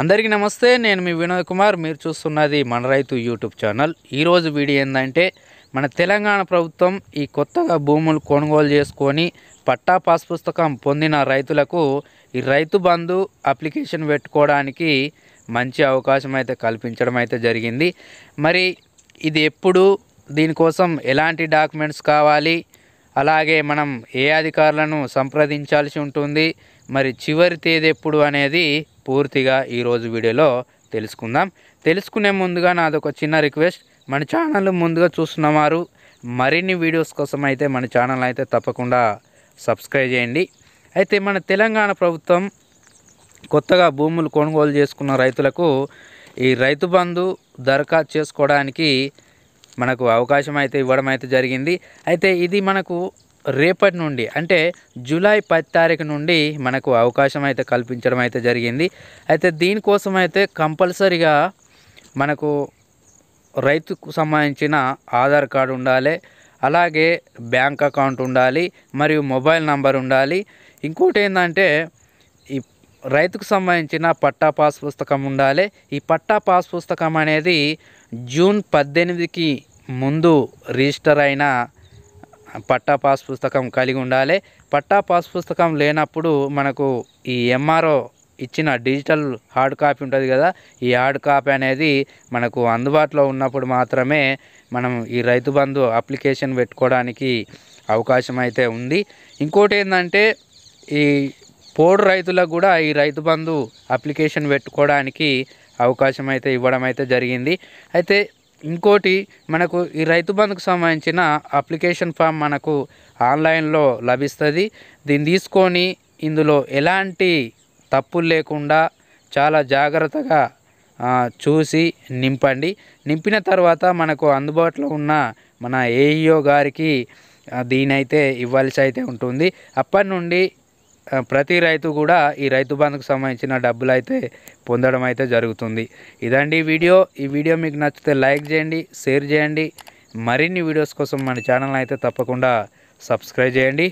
అందరికీ నమస్తే నేను మీ వినోద్ కుమార్ మీరు చూస్తున్నది మన రైతు యూట్యూబ్ ఛానల్ ఈరోజు వీడియో ఏంటంటే మన తెలంగాణ ప్రభుత్వం ఈ కొత్తగా భూములు కొనుగోలు చేసుకొని పట్టా పాస్ పుస్తకం పొందిన రైతులకు ఈ రైతు బంధు అప్లికేషన్ పెట్టుకోవడానికి మంచి అవకాశం అయితే కల్పించడం అయితే జరిగింది మరి ఇది ఎప్పుడు దీనికోసం ఎలాంటి డాక్యుమెంట్స్ కావాలి అలాగే మనం ఏ అధికారులను సంప్రదించాల్సి ఉంటుంది మరి చివరి తేదీ ఎప్పుడు అనేది పూర్తిగా ఈరోజు వీడియోలో తెలుసుకుందాం తెలుసుకునే ముందుగా నాదొక చిన్న రిక్వెస్ట్ మన ఛానల్ ముందుగా చూస్తున్నవారు మరిన్ని వీడియోస్ కోసం అయితే మన ఛానల్ అయితే తప్పకుండా సబ్స్క్రైబ్ చేయండి అయితే మన తెలంగాణ ప్రభుత్వం కొత్తగా భూములు కొనుగోలు చేసుకున్న రైతులకు ఈ రైతు బంధు దరఖాస్తు చేసుకోవడానికి మనకు అవకాశం అయితే ఇవ్వడం అయితే జరిగింది అయితే ఇది మనకు రేపటి నుండి అంటే జూలై పది తారీఖు నుండి మనకు అవకాశం అయితే కల్పించడం అయితే జరిగింది అయితే దీనికోసం అయితే కంపల్సరిగా మనకు రైతుకు సంబంధించిన ఆధార్ కార్డు ఉండాలి అలాగే బ్యాంక్ అకౌంట్ ఉండాలి మరియు మొబైల్ నంబర్ ఉండాలి ఇంకోటి ఏంటంటే ఈ రైతుకు సంబంధించిన పట్టా పాస్ పుస్తకం ఉండాలి ఈ పట్టా పాస్ పుస్తకం అనేది జూన్ పద్దెనిమిదికి ముందు రిజిస్టర్ అయిన పట్టా పాస్ పుస్తకం కలిగి ఉండాలి పట్టా పాస్ పుస్తకం లేనప్పుడు మనకు ఈ ఎంఆర్ఓ ఇచ్చిన డిజిటల్ హార్డ్ కాపీ ఉంటుంది కదా ఈ హార్డ్ కాపీ అనేది మనకు అందుబాటులో ఉన్నప్పుడు మాత్రమే మనం ఈ రైతు బంధు అప్లికేషన్ పెట్టుకోవడానికి అవకాశం అయితే ఉంది ఇంకోటి ఏంటంటే ఈ పోడు రైతులకు కూడా ఈ రైతు బంధు అప్లికేషన్ పెట్టుకోవడానికి అవకాశం అయితే ఇవ్వడం అయితే జరిగింది అయితే ఇంకోటి మనకు ఈ రైతు బంధుకు సంబంధించిన అప్లికేషన్ ఫామ్ మనకు ఆన్లైన్లో లభిస్తుంది దీన్ని తీసుకొని ఇందులో ఎలాంటి తప్పులు లేకుండా చాలా జాగ్రత్తగా చూసి నింపండి నింపిన తర్వాత మనకు అందుబాటులో ఉన్న మన ఏఈఓ గారికి దీనైతే ఇవ్వాల్సి అయితే ఉంటుంది అప్పటి నుండి ప్రతి రైతు కూడా ఈ రైతు బంధుకు సంబంధించిన డబ్బులు అయితే పొందడం అయితే జరుగుతుంది ఇదండి వీడియో ఈ వీడియో మీకు నచ్చితే లైక్ చేయండి షేర్ చేయండి మరిన్ని వీడియోస్ కోసం మన ఛానల్ అయితే తప్పకుండా సబ్స్క్రైబ్ చేయండి